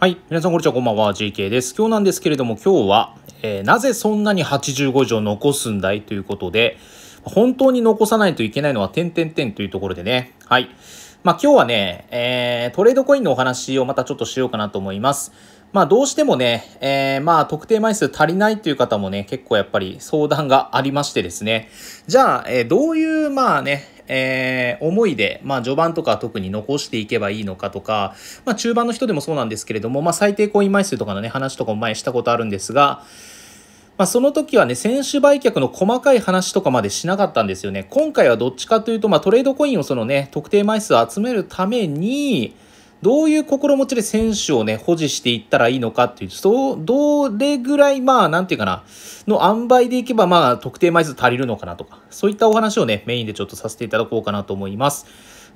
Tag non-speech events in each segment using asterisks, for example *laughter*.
はい。皆さん、こんにちは。こんばんは。JK です。今日なんですけれども、今日は、えー、なぜそんなに85条残すんだいということで、本当に残さないといけないのは、点々点というところでね。はい。まあ、今日はね、えー、トレードコインのお話をまたちょっとしようかなと思います。まあ、どうしてもね、えー、まあ、特定枚数足りないという方もね、結構やっぱり相談がありましてですね。じゃあ、えー、どういう、まあね、えー、思いで、まあ、序盤とか特に残していけばいいのかとか、まあ、中盤の人でもそうなんですけれども、まあ、最低コイン枚数とかのね、話とかも前したことあるんですが、まあ、その時はね、選手売却の細かい話とかまでしなかったんですよね。今回はどっちかというと、まあ、トレードコインをそのね、特定枚数を集めるために、どういう心持ちで選手をね、保持していったらいいのかっていう、そう、どれぐらい、まあ、なんていうかな、の塩梅でいけば、まあ、特定枚数足りるのかなとか、そういったお話をね、メインでちょっとさせていただこうかなと思います。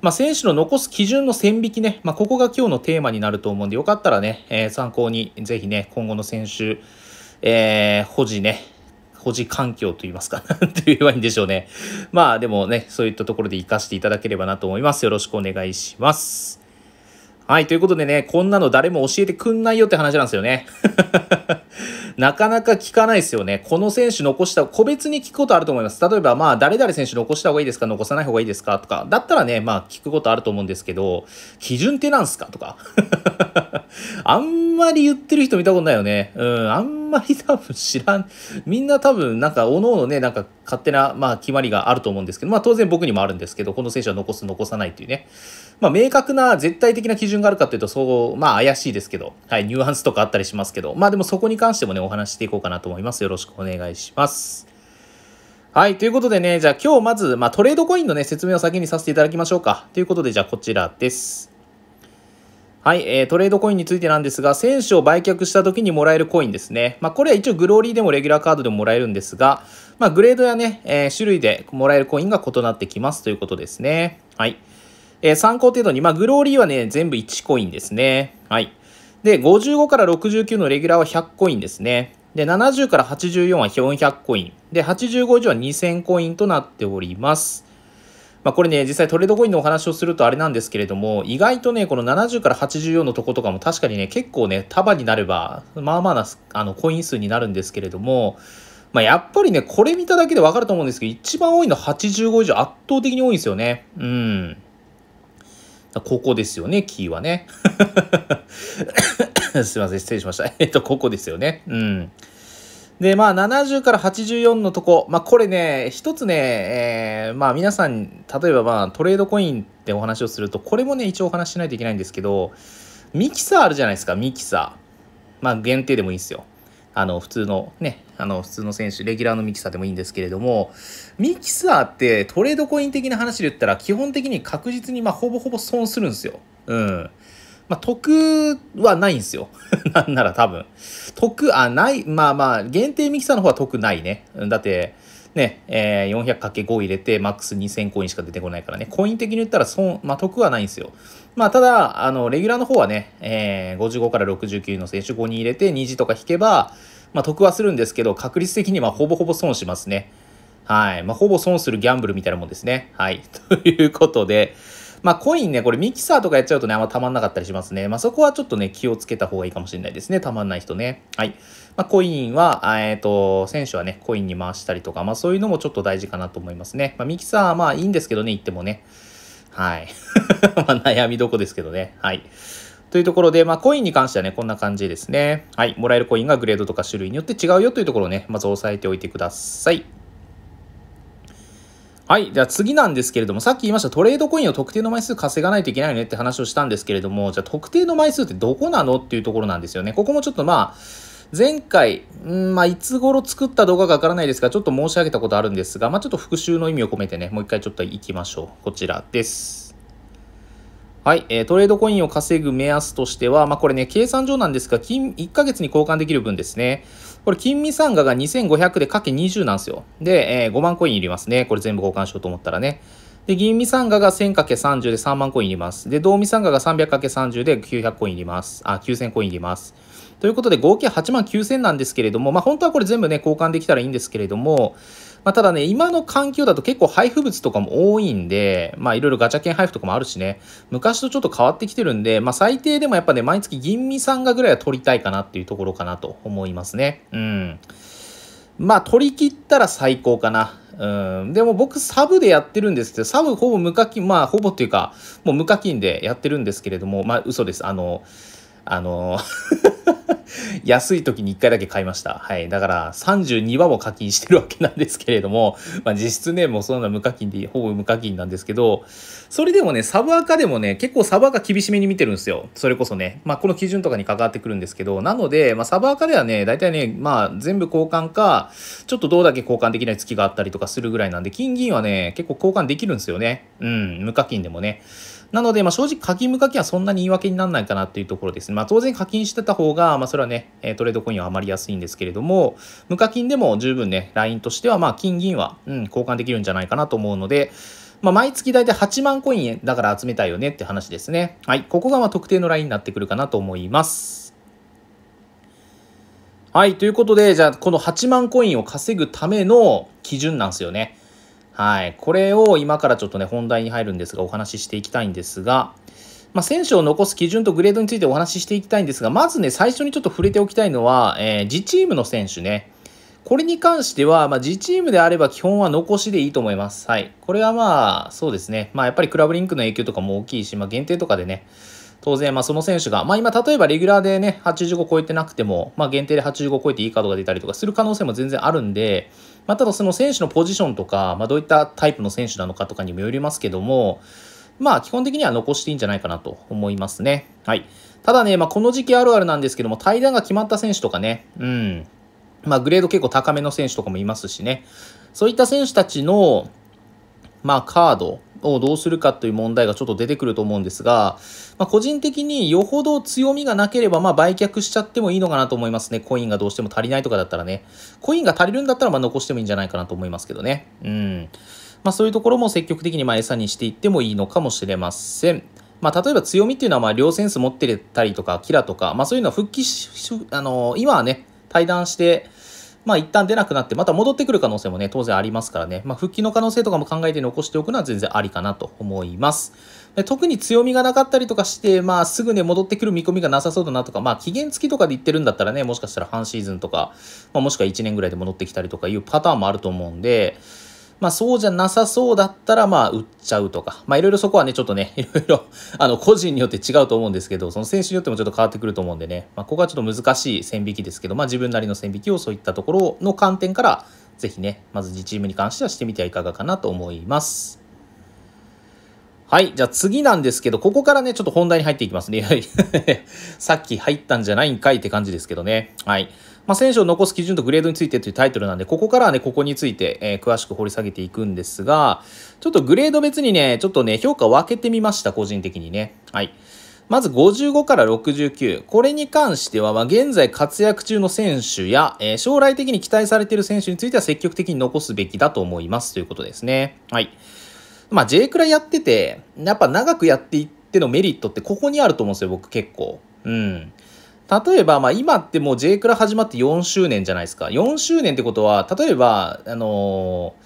まあ、選手の残す基準の線引きね、まあ、ここが今日のテーマになると思うんで、よかったらね、えー、参考に、ぜひね、今後の選手、えー、保持ね、保持環境と言いますか、*laughs* なんて言えばいいんでしょうね。まあでもね、そういったところで活かしていただければなと思います。よろしくお願いします。はい、ということでね、こんなの誰も教えてくんないよって話なんですよね。*laughs* なかなか聞かないですよね。この選手残した、個別に聞くことあると思います。例えば、まあ、誰々選手残した方がいいですか残さない方がいいですかとか、だったらね、まあ、聞くことあると思うんですけど、基準ってなんすかとか。*laughs* あんまり言ってる人見たことないよね。うん、あんまり多分知らん。みんな多分、なんか、おのおのね、なんか、勝手な、まあ、決まりがあると思うんですけど、まあ、当然僕にもあるんですけど、この選手は残す、残さないというね。まあ、明確な絶対的な基準があるかというと、そう、まあ、怪しいですけど、はい、ニュアンスとかあったりしますけど、まあ、でもそこに関してもね、お話していこうかなと思います。よろしくお願いします。はい。ということでね、じゃあ今日まず、まあ、トレードコインのね、説明を先にさせていただきましょうか。ということで、じゃあこちらです。はい、えー、トレードコインについてなんですが、選手を売却した時にもらえるコインですね。まあ、これは一応グローリーでもレギュラーカードでももらえるんですが、まあ、グレードやね、えー、種類でもらえるコインが異なってきますということですね。はい。えー、参考程度に、まあ、グローリーはね、全部1コインですね。はい。で、55から69のレギュラーは100コインですね。で、70から84は400コイン。で、85以上は2000コインとなっております。まあ、これね、実際トレードコインのお話をするとあれなんですけれども、意外とね、この70から84のとことかも確かにね、結構ね、束になれば、まあまあなあのコイン数になるんですけれども、まあ、やっぱりね、これ見ただけでわかると思うんですけど、一番多いの85以上圧倒的に多いんですよね。うん。ここですよね、キーはね。*laughs* すいません、失礼しました。*laughs* えっと、ここですよね。うん。で、まあ、70から84のとこ、まあ、これね、一つね、えー、まあ、皆さん、例えば、まあ、トレードコインってお話をすると、これもね、一応お話ししないといけないんですけど、ミキサーあるじゃないですか、ミキサー。まあ、限定でもいいんですよ。あの普通のねあの普通の選手レギュラーのミキサーでもいいんですけれどもミキサーってトレードコイン的な話で言ったら基本的に確実にまあほぼほぼ損するんですよ。うんまあ、得はないんですよ。*laughs* なんなら多分。得、あ、ない、まあまあ、限定ミキサーの方は得ないね。だって、ね、えー、400×5 入れて、マックス2000コインしか出てこないからね、コイン的に言ったら損、まあ、得はないんですよ。まあ、ただ、あの、レギュラーの方はね、えー、55から69の選手5に入れて、2時とか引けば、まあ、得はするんですけど、確率的にはほぼほぼ損しますね。はい。まあ、ほぼ損するギャンブルみたいなもんですね。はい。*laughs* ということで、まあ、コインね、これミキサーとかやっちゃうとね、あんまたまんなかったりしますね。まあ、そこはちょっとね、気をつけた方がいいかもしれないですね。たまんない人ね。はい。まあ、コインは、えっ、ー、と、選手はね、コインに回したりとか、まあ、そういうのもちょっと大事かなと思いますね。まあ、ミキサー、まあ、いいんですけどね、言ってもね。はい。*laughs* まあ、悩みどこですけどね。はい。というところで、まあ、コインに関してはね、こんな感じですね。はい。もらえるコインがグレードとか種類によって違うよというところをね、まず押さえておいてください。はい。じゃあ次なんですけれども、さっき言いましたトレードコインを特定の枚数稼がないといけないよねって話をしたんですけれども、じゃあ特定の枚数ってどこなのっていうところなんですよね。ここもちょっとまあ、前回、んまあ、いつ頃作った動画がわからないですが、ちょっと申し上げたことあるんですが、まあ、ちょっと復習の意味を込めてね、もう一回ちょっと行きましょう。こちらです。はい、えー、トレードコインを稼ぐ目安としては、まあ、これね、計算上なんですが、金1ヶ月に交換できる分ですね。これ、金未参加が2500でかけ20なんですよ。で、えー、5万コインいりますね。これ全部交換しようと思ったらね。で、銀未参加が1 0 0 0け3 0で3万コインいります。で、銅未参加が3 0 0け3 0で900コインいります。あ、9000コインいります。ということで、合計8万9000なんですけれども、まあ、本当はこれ全部ね、交換できたらいいんですけれども、まあ、ただね、今の環境だと結構配布物とかも多いんで、まあいろいろガチャ券配布とかもあるしね、昔とちょっと変わってきてるんで、まあ最低でもやっぱね、毎月吟味さんがぐらいは取りたいかなっていうところかなと思いますね。うん。まあ取り切ったら最高かな。うん、でも僕サブでやってるんですけど、サブほぼ無課金、まあほぼっていうか、もう無課金でやってるんですけれども、まあ嘘です。あの、あの *laughs* *laughs* 安い時に1回だけ買いました。はい。だから32話も課金してるわけなんですけれども、*laughs* まあ実質ね、もうそんな無課金で、ほぼ無課金なんですけど、それでもね、サブアカでもね、結構サブアカ厳しめに見てるんですよ。それこそね。まあこの基準とかに関わってくるんですけど、なので、まあサブアカではね、大体ね、まあ全部交換か、ちょっとどうだけ交換できない月があったりとかするぐらいなんで、金銀はね、結構交換できるんですよね。うん、無課金でもね。なので、まあ、正直課金無課金はそんなに言い訳にならないかなっていうところですね。まあ、当然課金してた方が、まあ、それはね、トレードコインは余りやすいんですけれども、無課金でも十分ね、ラインとしては、まあ、金銀は、うん、交換できるんじゃないかなと思うので、まあ、毎月大体8万コインだから集めたいよねって話ですね。はい。ここがまあ特定のラインになってくるかなと思います。はい。ということで、じゃあ、この8万コインを稼ぐための基準なんですよね。はい。これを今からちょっとね、本題に入るんですが、お話ししていきたいんですが、まあ、選手を残す基準とグレードについてお話ししていきたいんですが、まずね、最初にちょっと触れておきたいのは、えー、自チームの選手ね。これに関しては、まあ、自チームであれば基本は残しでいいと思います。はい。これはまあ、そうですね。まあ、やっぱりクラブリンクの影響とかも大きいし、まあ、限定とかでね、当然、まあ、その選手が、まあ、今、例えばレギュラーでね、85超えてなくても、まあ、限定で85超えていいカードが出たりとかする可能性も全然あるんで、まあ、ただその選手のポジションとか、まあ、どういったタイプの選手なのかとかにもよりますけども、まあ、基本的には残していいんじゃないかなと思いますね。はい。ただね、まあ、この時期あるあるなんですけども、対談が決まった選手とかね、うん。まあ、グレード結構高めの選手とかもいますしね。そういった選手たちの、まあ、カードをどうするかという問題がちょっと出てくると思うんですが、まあ、個人的によほど強みがなければ、まあ、売却しちゃってもいいのかなと思いますね。コインがどうしても足りないとかだったらね。コインが足りるんだったら、まあ、残してもいいんじゃないかなと思いますけどね。うん。まあ、そういうところも積極的にまあ餌にしていってもいいのかもしれません。まあ、例えば強みっていうのは、まあ、両センス持ってたりとか、キラとか、まあ、そういうのは復帰し、あの、今はね、対談して、まあ一旦出なくなって、また戻ってくる可能性もね、当然ありますからね、まあ復帰の可能性とかも考えて残しておくのは全然ありかなと思います。で特に強みがなかったりとかして、まあすぐね、戻ってくる見込みがなさそうだなとか、まあ期限付きとかで言ってるんだったらね、もしかしたら半シーズンとか、まあもしくは1年ぐらいで戻ってきたりとかいうパターンもあると思うんで、まあそうじゃなさそうだったらまあ売っちゃうとか、まあいろいろそこはね、ちょっとね、*laughs* いろいろあの個人によって違うと思うんですけど、その選手によってもちょっと変わってくると思うんでね、まあここはちょっと難しい線引きですけど、まあ自分なりの線引きをそういったところの観点から、ぜひね、まず自チームに関してはしてみてはいかがかなと思います。はい。じゃあ次なんですけど、ここからね、ちょっと本題に入っていきますね。*laughs* さっき入ったんじゃないんかいって感じですけどね。はい。まあ、選手を残す基準とグレードについてというタイトルなんで、ここからはね、ここについて、えー、詳しく掘り下げていくんですが、ちょっとグレード別にね、ちょっとね、評価を分けてみました、個人的にね。はい。まず55から69。これに関しては、まあ、現在活躍中の選手や、えー、将来的に期待されている選手については積極的に残すべきだと思いますということですね。はい。まあ、J くらいやってて、やっぱ長くやっていってのメリットってここにあると思うんですよ、僕結構。うん。例えば、まあ、今ってもう J クラ始まって4周年じゃないですか。4周年ってことは、例えば、あのー、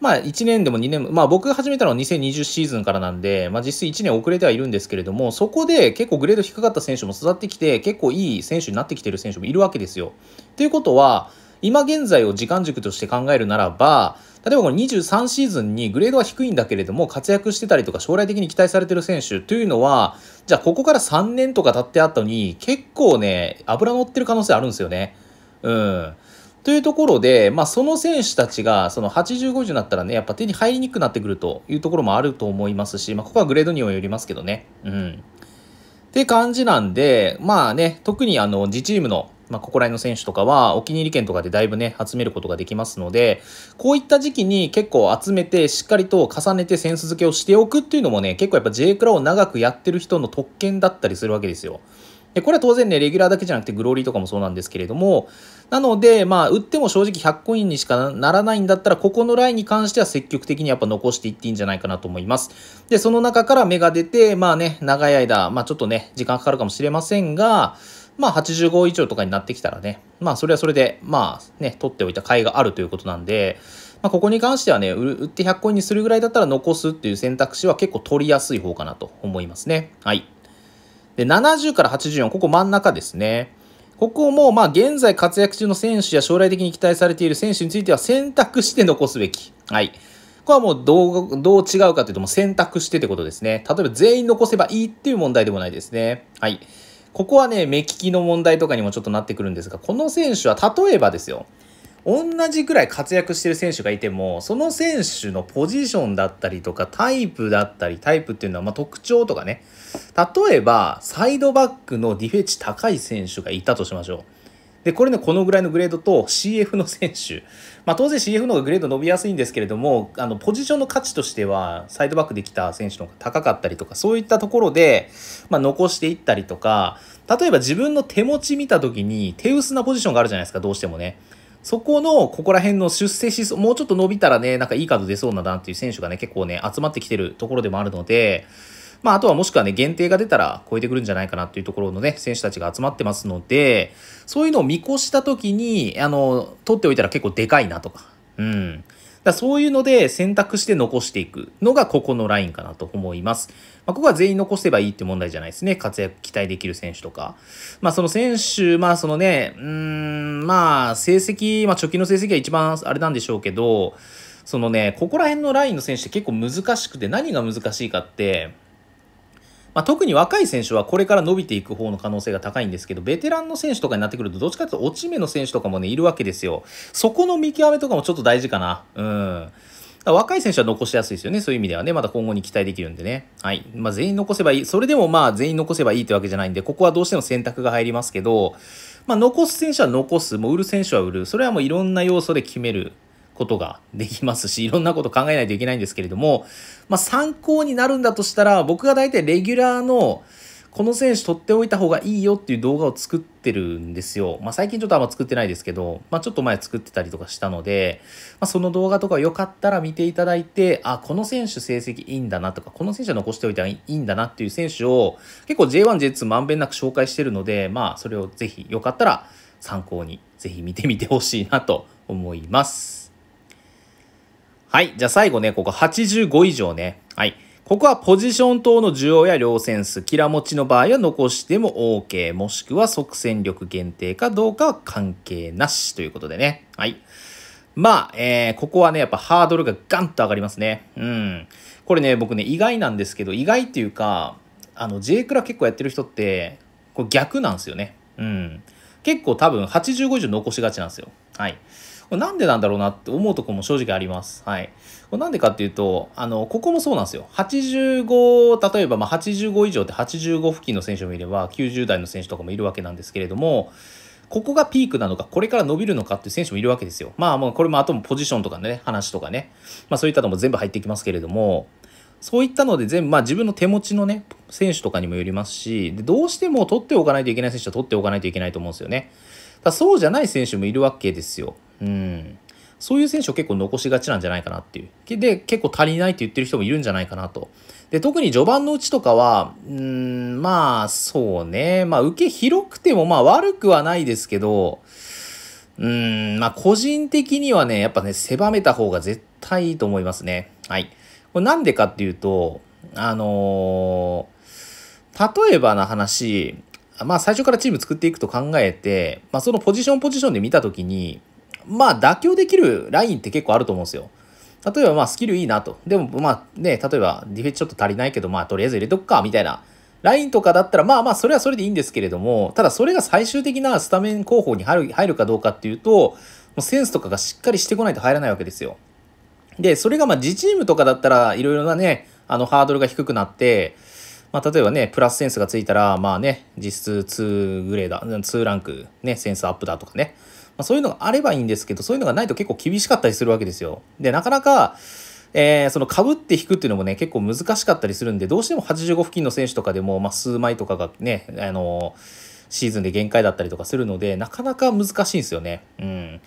まあ、1年でも2年まあ、僕が始めたのは2020シーズンからなんで、まあ、実質1年遅れてはいるんですけれども、そこで結構グレード低かった選手も育ってきて、結構いい選手になってきてる選手もいるわけですよ。ということは、今現在を時間軸として考えるならば、例えばこの23シーズンにグレードは低いんだけれども、活躍してたりとか将来的に期待されてる選手というのは、じゃあここから3年とか経ってあったのに、結構ね、油乗ってる可能性あるんですよね。うん。というところで、まあ、その選手たちが、その80、50になったらね、やっぱ手に入りにくくなってくるというところもあると思いますし、まあ、ここはグレードにもよりますけどね。うん。って感じなんで、まあね、特にあの、自チームのまあ、ここら辺の選手とかは、お気に入り券とかでだいぶね、集めることができますので、こういった時期に結構集めて、しっかりと重ねてセンス付けをしておくっていうのもね、結構やっぱ J クラを長くやってる人の特権だったりするわけですよ。でこれは当然ね、レギュラーだけじゃなくてグローリーとかもそうなんですけれども、なので、まあ、売っても正直100コインにしかならないんだったら、ここのラインに関しては積極的にやっぱ残していっていいんじゃないかなと思います。で、その中から芽が出て、まあね、長い間、まあちょっとね、時間かかるかもしれませんが、まあ85以上とかになってきたらね、まあそれはそれで、まあね、取っておいた甲斐があるということなんで、まあここに関してはね、売って100コインにするぐらいだったら残すっていう選択肢は結構取りやすい方かなと思いますね。はい。で、70から84、ここ真ん中ですね。ここも、まあ、現在活躍中の選手や将来的に期待されている選手については選択して残すべき。はい。ここはもうどう、どう違うかというと、もう選択してってことですね。例えば全員残せばいいっていう問題でもないですね。はい。ここはね、目利きの問題とかにもちょっとなってくるんですが、この選手は例えばですよ、同じくらい活躍してる選手がいても、その選手のポジションだったりとか、タイプだったり、タイプっていうのはま特徴とかね、例えば、サイドバックのディフェチ高い選手がいたとしましょう。で、これね、このぐらいのグレードと CF の選手。まあ、当然 CF の方がグレード伸びやすいんですけれども、あの、ポジションの価値としては、サイドバックできた選手の方が高かったりとか、そういったところで、まあ、残していったりとか、例えば自分の手持ち見た時に、手薄なポジションがあるじゃないですか、どうしてもね。そこの、ここら辺の出世しそう、もうちょっと伸びたらね、なんかいいカード出そうなだなっていう選手がね、結構ね、集まってきてるところでもあるので、まあ、あとはもしくはね、限定が出たら超えてくるんじゃないかなっていうところのね、選手たちが集まってますので、そういうのを見越した時に、あの、取っておいたら結構でかいなとか、うん。だそういうので選択して残していくのがここのラインかなと思います。まあ、ここは全員残せばいいって問題じゃないですね。活躍期待できる選手とか。まあその選手、まあそのね、うん、まあ成績、まあ貯金の成績が一番あれなんでしょうけど、そのね、ここら辺のラインの選手って結構難しくて、何が難しいかって、まあ、特に若い選手はこれから伸びていく方の可能性が高いんですけど、ベテランの選手とかになってくると、どっちかというと落ち目の選手とかもね、いるわけですよ。そこの見極めとかもちょっと大事かな。うん。若い選手は残しやすいですよね。そういう意味ではね。まだ今後に期待できるんでね。はい。まあ、全員残せばいい。それでもまあ、全員残せばいいってわけじゃないんで、ここはどうしても選択が入りますけど、まあ、残す選手は残す。もう売る選手は売る。それはもういろんな要素で決める。ことができますし、いろんなこと考えないといけないんですけれども、まあ、参考になるんだとしたら、僕が大体レギュラーの、この選手取っておいた方がいいよっていう動画を作ってるんですよ。まあ、最近ちょっとあんま作ってないですけど、まあ、ちょっと前作ってたりとかしたので、まあ、その動画とかよかったら見ていただいて、あ、この選手成績いいんだなとか、この選手は残しておいたらいいんだなっていう選手を結構 J1、J2 まんべんなく紹介してるので、まあそれをぜひよかったら参考にぜひ見てみてほしいなと思います。はい。じゃあ最後ね、ここ85以上ね。はい。ここはポジション等の需要や量線数、キラ持ちの場合は残しても OK、もしくは即戦力限定かどうかは関係なしということでね。はい。まあ、えー、ここはね、やっぱハードルがガンと上がりますね。うん。これね、僕ね、意外なんですけど、意外っていうか、あの、J クラ結構やってる人って、これ逆なんですよね。うん。結構多分85以上残しがちなんですよ。はい。これなんでなんだろうなって思うとこも正直あります。はい。これなんでかっていうと、あの、ここもそうなんですよ。85、例えばまあ85以上って85付近の選手もいれば、90代の選手とかもいるわけなんですけれども、ここがピークなのか、これから伸びるのかっていう選手もいるわけですよ。まあもうこれもあともポジションとかね、話とかね、まあそういったのも全部入ってきますけれども、そういったので全部、まあ自分の手持ちのね、選手とかにもよりますし、どうしても取っておかないといけない選手は取っておかないといけないと思うんですよね。だそうじゃない選手もいるわけですよ。うん。そういう選手を結構残しがちなんじゃないかなっていう。で、結構足りないって言ってる人もいるんじゃないかなと。で、特に序盤のうちとかは、うん、まあ、そうね。まあ、受け広くても、まあ、悪くはないですけど、うん、まあ、個人的にはね、やっぱね、狭めた方が絶対いいと思いますね。はい。これなんでかっていうと、あのー、例えばの話、まあ、最初からチーム作っていくと考えて、まあ、そのポジションポジションで見たときに、まあ、妥協できるラインって結構あると思うんですよ。例えば、まあ、スキルいいなと。でも、まあ、ね、例えば、ディフェンスちょっと足りないけど、まあ、とりあえず入れとくか、みたいな。ラインとかだったら、まあまあ、それはそれでいいんですけれども、ただ、それが最終的なスタメン候補に入る入るかどうかっていうと、もうセンスとかがしっかりしてこないと入らないわけですよ。で、それがまあ、自チームとかだったら、いろいろなね、あの、ハードルが低くなって、まあ、例えばね、プラスセンスがついたら、まあね、実質2グレーダー、2ランク、ね、センスアップだとかね、まそういうのがあればいいんですけど、そういうのがないと結構厳しかったりするわけですよ。で、なかなか、えー、そのかぶって引くっていうのもね、結構難しかったりするんで、どうしても85付近の選手とかでも、まあ、数枚とかがね、あのシーズンで限界だったりとかするので、なかなか難しいんですよね。うん。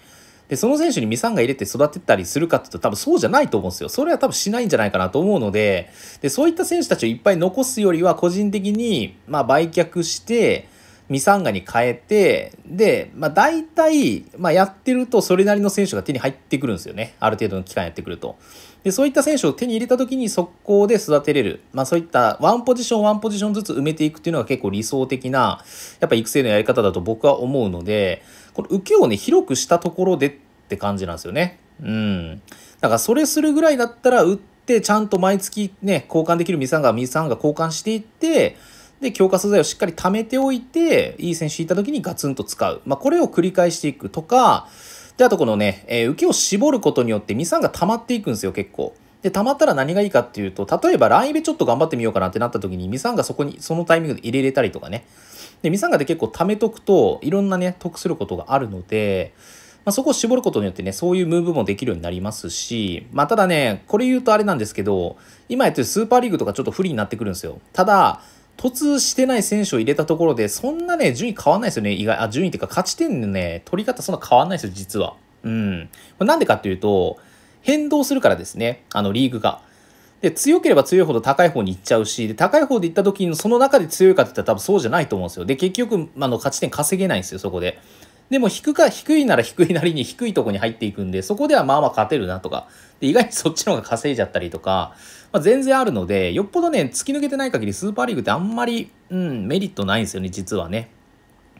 で、その選手にミサンガ入れて育てたりするかって言うと多分そうじゃないと思うんですよ。それは多分しないんじゃないかなと思うので、で、そういった選手たちをいっぱい残すよりは個人的に、まあ、売却して、ミサンガに変えて、で、まあ大体、まあやってるとそれなりの選手が手に入ってくるんですよね。ある程度の期間やってくると。で、そういった選手を手に入れた時に速攻で育てれる。まあそういったワンポジションワンポジションずつ埋めていくっていうのが結構理想的な、やっぱ育成のやり方だと僕は思うので、この受けをね、広くしたところでって感じなんですよね。うん。だからそれするぐらいだったら打って、ちゃんと毎月ね、交換できるミサンガ、ミサンガ交換していって、で、強化素材をしっかり貯めておいて、いい選手いた時にガツンと使う。まあ、これを繰り返していくとか、で、あとこのね、えー、受けを絞ることによって2、3が溜まっていくんですよ、結構。で、溜まったら何がいいかっていうと、例えばライブちょっと頑張ってみようかなってなった時に、ミサンがそこに、そのタイミングで入れれたりとかね。で、ミサンがで結構貯めとくと、いろんなね、得することがあるので、まあ、そこを絞ることによってね、そういうムーブもできるようになりますし、まあ、ただね、これ言うとあれなんですけど、今やってるスーパーリーグとかちょっと不利になってくるんですよ。ただ、突してない選手を入れたところで、そんなね、順位変わんないですよね。意外、あ、順位っていうか、勝ち点のね、取り方そんな変わんないですよ、実は。うん。なんでかっていうと、変動するからですね、あの、リーグが。で、強ければ強いほど高い方に行っちゃうし、で、高い方で行った時にその中で強いかって言ったら多分そうじゃないと思うんですよ。で、結局、あの、勝ち点稼げないんですよ、そこで。でも、低か、低いなら低いなりに低いとこに入っていくんで、そこではまあまあ勝てるなとか。で、意外にそっちの方が稼いじゃったりとか、まあ、全然あるので、よっぽどね、突き抜けてない限りスーパーリーグってあんまり、うん、メリットないんですよね、実はね。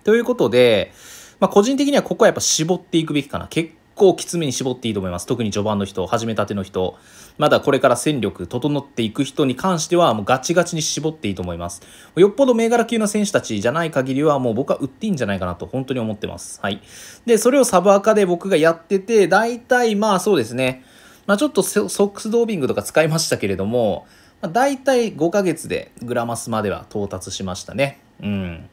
ということで、まあ、個人的にはここはやっぱ絞っていくべきかな。結構きつめに絞っていいと思います。特に序盤の人、始めたての人、まだこれから戦力整っていく人に関しては、もうガチガチに絞っていいと思います。よっぽど銘柄級の選手たちじゃない限りは、もう僕は売っていいんじゃないかなと、本当に思ってます。はい。で、それをサブアカで僕がやってて、大体まあそうですね、まあ、ちょっとソックスドービングとか使いましたけれども、まあ、大体5ヶ月でグラマスまでは到達しましたね。うん。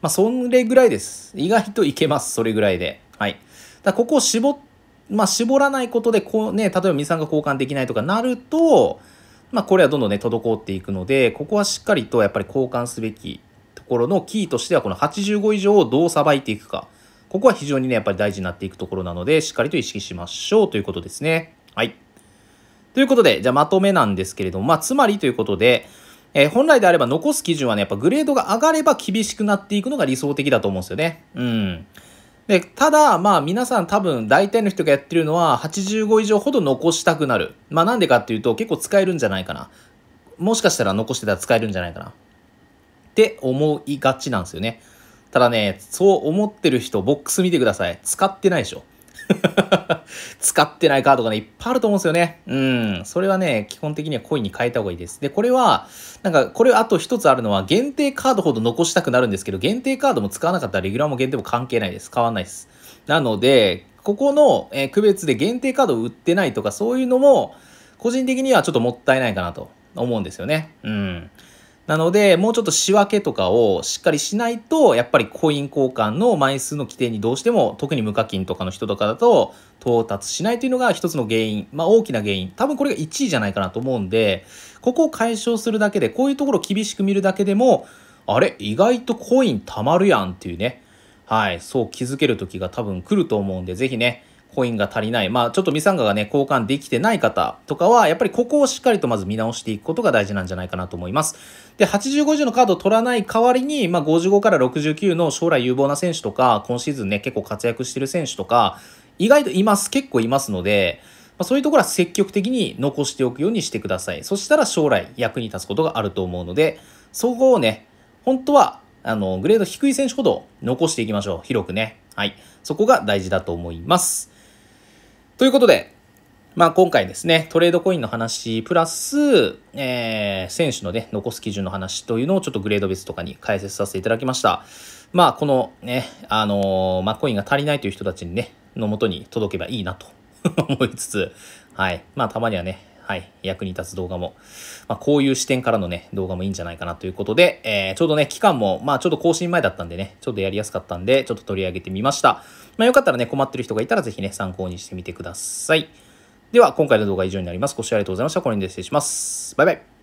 まあ、それぐらいです。意外といけます。それぐらいで。はい。だここを絞、まあ、絞らないことで、こうね、例えば水酸が交換できないとかなると、まあ、これはどんどんね、滞っていくので、ここはしっかりとやっぱり交換すべきところのキーとしては、この85以上をどうさばいていくか。ここは非常にね、やっぱり大事になっていくところなので、しっかりと意識しましょうということですね。はい。ということで、じゃあまとめなんですけれども、まあ、つまりということで、えー、本来であれば残す基準はね、やっぱグレードが上がれば厳しくなっていくのが理想的だと思うんですよね。うん。で、ただ、まあ皆さん多分大体の人がやってるのは85以上ほど残したくなる。まあなんでかっていうと結構使えるんじゃないかな。もしかしたら残してたら使えるんじゃないかな。って思いがちなんですよね。ただね、そう思ってる人、ボックス見てください。使ってないでしょ。*laughs* 使ってないカードがね、いっぱいあると思うんですよね。うん。それはね、基本的にはコインに変えた方がいいです。で、これは、なんか、これあと一つあるのは、限定カードほど残したくなるんですけど、限定カードも使わなかったらレギュラーも限定も関係ないです。変わんないです。なので、ここの、え区別で限定カードを売ってないとか、そういうのも、個人的にはちょっともったいないかなと思うんですよね。うん。なので、もうちょっと仕分けとかをしっかりしないと、やっぱりコイン交換の枚数の規定にどうしても、特に無課金とかの人とかだと、到達しないというのが一つの原因。まあ大きな原因。多分これが1位じゃないかなと思うんで、ここを解消するだけで、こういうところを厳しく見るだけでも、あれ意外とコイン貯まるやんっていうね。はい。そう気づける時が多分来ると思うんで、ぜひね、コインが足りない。まあ、ちょっとミサンガがね、交換できてない方とかは、やっぱりここをしっかりとまず見直していくことが大事なんじゃないかなと思います。で、8 5 50のカードを取らない代わりに、まあ、55から69の将来有望な選手とか、今シーズンね、結構活躍してる選手とか、意外といます。結構いますので、まあ、そういうところは積極的に残しておくようにしてください。そしたら将来役に立つことがあると思うので、そこをね、本当は、あの、グレード低い選手ほど残していきましょう。広くね。はい。そこが大事だと思います。ということで、まあ、今回ですね、トレードコインの話、プラス、えー、選手のね、残す基準の話というのをちょっとグレード別とかに解説させていただきました。まあ、このね、あのー、まあ、コインが足りないという人たちにね、のもとに届けばいいなと *laughs* 思いつつ、はい。まあ、たまにはね、はい、役に立つ動画も、まあ、こういう視点からのね、動画もいいんじゃないかなということで、えー、ちょうどね、期間も、まあ、ちょっと更新前だったんでね、ちょっとやりやすかったんで、ちょっと取り上げてみました。まあ、よかったらね、困ってる人がいたら、ぜひね、参考にしてみてください。では、今回の動画は以上になります。ご視聴ありがとうございました。これで失礼します。バイバイ。